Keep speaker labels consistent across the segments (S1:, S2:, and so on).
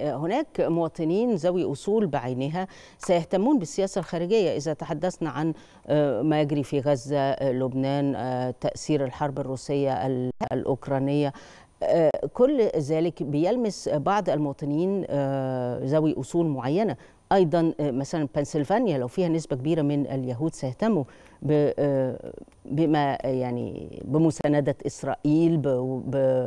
S1: هناك مواطنين ذوي أصول بعينها سيهتمون بالسياسة الخارجية إذا تحدثنا عن آه، ما يجري في غزة آه، لبنان آه، تأثير الحرب الروسية الأوكرانية كل ذلك بيلمس بعض المواطنين ذوي أصول معينة ايضا مثلا بنسلفانيا لو فيها نسبه كبيره من اليهود سيهتموا بما يعني بمسانده اسرائيل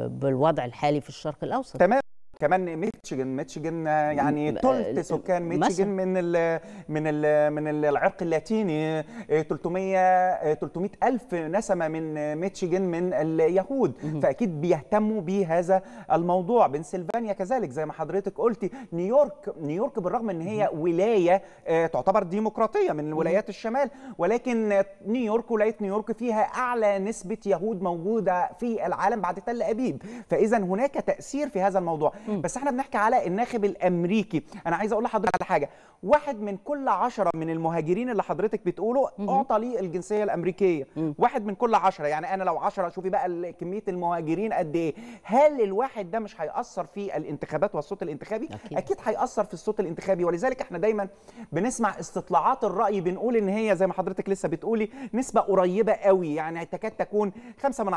S1: بالوضع الحالي في الشرق الاوسط تمام كمان ميتشيجن
S2: ميتشيجن يعني ثلث سكان ميتشيجن من الـ من الـ من العرق اللاتيني 300 آه، 300 آه، الف نسمه من ميتشيجن من اليهود فاكيد بيهتموا بهذا الموضوع بنسلفانيا كذلك زي ما حضرتك قلتي نيويورك نيويورك بالرغم ان هي ولايه آه، تعتبر ديمقراطيه من ولايات الشمال ولكن نيويورك ولايه نيويورك فيها اعلى نسبه يهود موجوده في العالم بعد تل ابيب فاذا هناك تاثير في هذا الموضوع بس احنا بنحكي على الناخب الامريكي انا عايز اقول لحضرتك على حاجه واحد من كل عشرة من المهاجرين اللي حضرتك بتقوله اعطى لي الجنسيه الامريكيه واحد من كل عشرة يعني انا لو عشرة شوفي بقى كميه المهاجرين قد ايه هل الواحد ده مش هياثر في الانتخابات والصوت الانتخابي اكيد, أكيد هياثر في الصوت الانتخابي ولذلك احنا دايما بنسمع استطلاعات الراي بنقول ان هي زي ما حضرتك لسه بتقولي نسبه قريبه قوي يعني تكاد تكون 5 من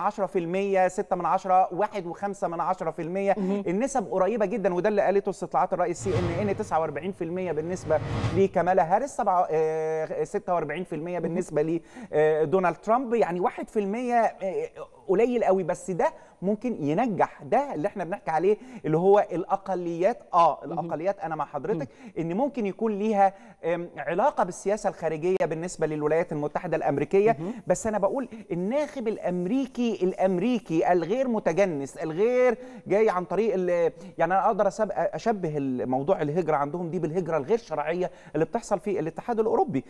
S2: 10% 6 من 10 1 من 10% النسب قريبه جدا وده اللي قالته استطلاعات الراي السي ان ان 49% بالنسبه لكمالا هاريس 46% آه، بالنسبه لدونالد ترامب يعني 1% قليل قوي بس ده ممكن ينجح ده اللي احنا بنحكي عليه اللي هو الاقليات اه الاقليات انا مع حضرتك ان ممكن يكون ليها علاقه بالسياسه الخارجيه بالنسبه للولايات المتحده الامريكيه بس انا بقول الناخب الامريكي الامريكي الغير متجنس الغير جاي عن طريق يعني انا اقدر اشبه الموضوع الهجره عندهم دي بالهجره الغير شرعيه اللي بتحصل في الاتحاد الاوروبي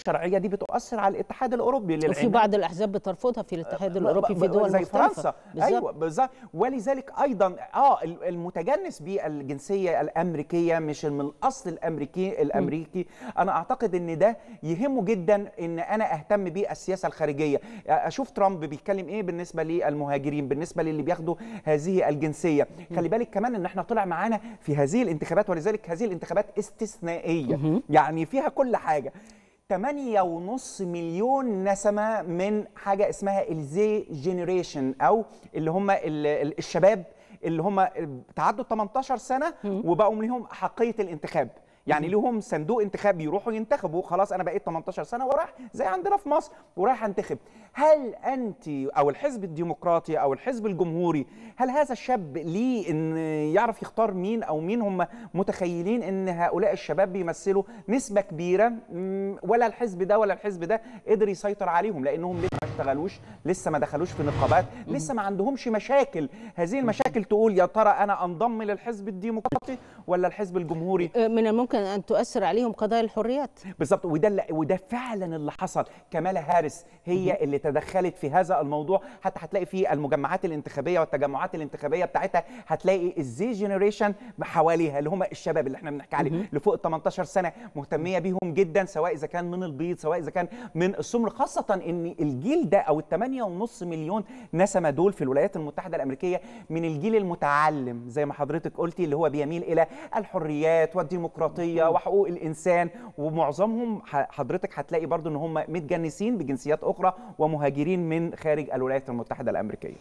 S2: الشرعيه دي بتؤثر على الاتحاد الاوروبي للعلم. وفي بعض
S1: الاحزاب بترفضها في الاتحاد الاوروبي في دول زي فرنسا ايوه
S2: بالظبط ولذلك ايضا اه المتجنس بالجنسيه الامريكيه مش من الاصل الامريكي الامريكي م. انا اعتقد ان ده يهمه جدا ان انا اهتم بالسياسه الخارجيه اشوف ترامب بيتكلم ايه بالنسبه للمهاجرين بالنسبه للي بياخدوا هذه الجنسيه م. خلي بالك كمان ان احنا طلع معانا في هذه الانتخابات ولذلك هذه الانتخابات استثنائيه م. يعني فيها كل حاجه 8.5 مليون نسمه من حاجه اسمها الزي جينيريشن او اللي هم الشباب اللي هم تعدوا 18 سنه وبقوا ليهم حقيه الانتخاب يعني ليهم صندوق انتخاب يروحوا ينتخبوا خلاص انا بقيت 18 سنه وراح زي عندنا في مصر ورايح انتخب هل انت او الحزب الديمقراطي او الحزب الجمهوري هل هذا الشاب ليه ان يعرف يختار مين او مين هم متخيلين ان هؤلاء الشباب بيمثلوا نسبه كبيره ولا الحزب ده ولا الحزب ده قدر يسيطر عليهم لانهم لسه ما اشتغلوش لسه ما دخلوش في نقابات لسه ما عندهمش مشاكل هذه المشاكل تقول يا ترى انا انضم للحزب الديمقراطي ولا الحزب الجمهوري
S1: أه، من الممكن ممكن ان تؤثر عليهم قضايا الحريات
S2: بالظبط وده اللي وده فعلا اللي حصل كمالا هارس هي اللي تدخلت في هذا الموضوع حتى هتلاقي في المجمعات الانتخابيه والتجمعات الانتخابيه بتاعتها هتلاقي الزي جنريشن حواليها اللي هم الشباب اللي احنا بنحكي عليه اللي فوق ال 18 سنه مهتميه بيهم جدا سواء اذا كان من البيض سواء اذا كان من السمر خاصه ان الجيل ده او ال 8.5 مليون نسمه دول في الولايات المتحده الامريكيه من الجيل المتعلم زي ما حضرتك قلتي اللي هو بيميل الى الحريات والديمقراطيه القضيه وحقوق الانسان ومعظمهم حضرتك هتلاقي برضو ان هم متجنسين بجنسيات اخرى ومهاجرين من خارج الولايات المتحده الامريكيه